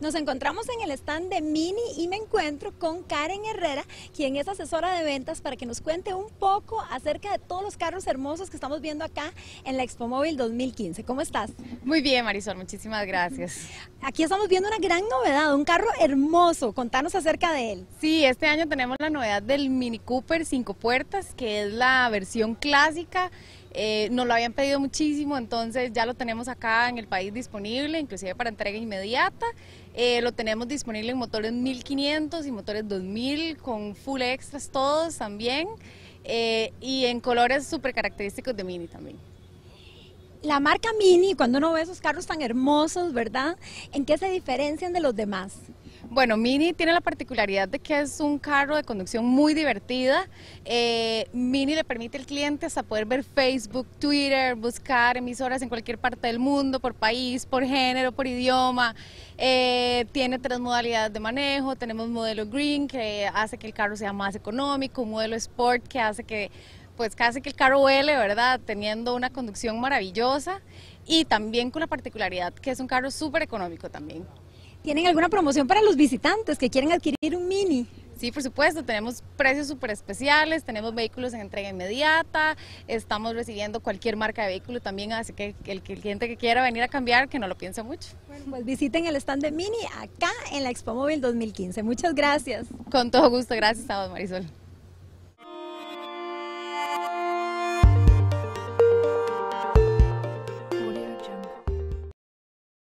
Nos encontramos en el stand de Mini y me encuentro con Karen Herrera, quien es asesora de ventas, para que nos cuente un poco acerca de todos los carros hermosos que estamos viendo acá en la Expo Móvil 2015. ¿Cómo estás? Muy bien, Marisol, muchísimas gracias. Aquí estamos viendo una gran novedad, un carro hermoso. Contanos acerca de él. Sí, este año tenemos la novedad del Mini Cooper 5 puertas, que es la versión clásica. Eh, nos lo habían pedido muchísimo, entonces ya lo tenemos acá en el país disponible, inclusive para entrega inmediata. Eh, lo tenemos disponible en motores 1500 y motores 2000 con full extras todos también eh, y en colores súper característicos de Mini también. La marca Mini, cuando uno ve esos carros tan hermosos, ¿verdad? ¿En qué se diferencian de los demás? Bueno, Mini tiene la particularidad de que es un carro de conducción muy divertida. Eh, Mini le permite al cliente hasta poder ver Facebook, Twitter, buscar emisoras en cualquier parte del mundo, por país, por género, por idioma. Eh, tiene tres modalidades de manejo. Tenemos modelo green que hace que el carro sea más económico, un modelo sport que hace que pues que el carro huele, ¿verdad? Teniendo una conducción maravillosa y también con la particularidad que es un carro súper económico también. ¿Tienen alguna promoción para los visitantes que quieren adquirir un mini? Sí, por supuesto, tenemos precios súper especiales, tenemos vehículos en entrega inmediata, estamos recibiendo cualquier marca de vehículo también, así que el, cliente que quiera venir a cambiar, que no lo piense mucho. Bueno, pues visiten el stand de Mini acá en la Expo Móvil 2015. Muchas gracias. Con todo gusto, gracias a vos, Marisol.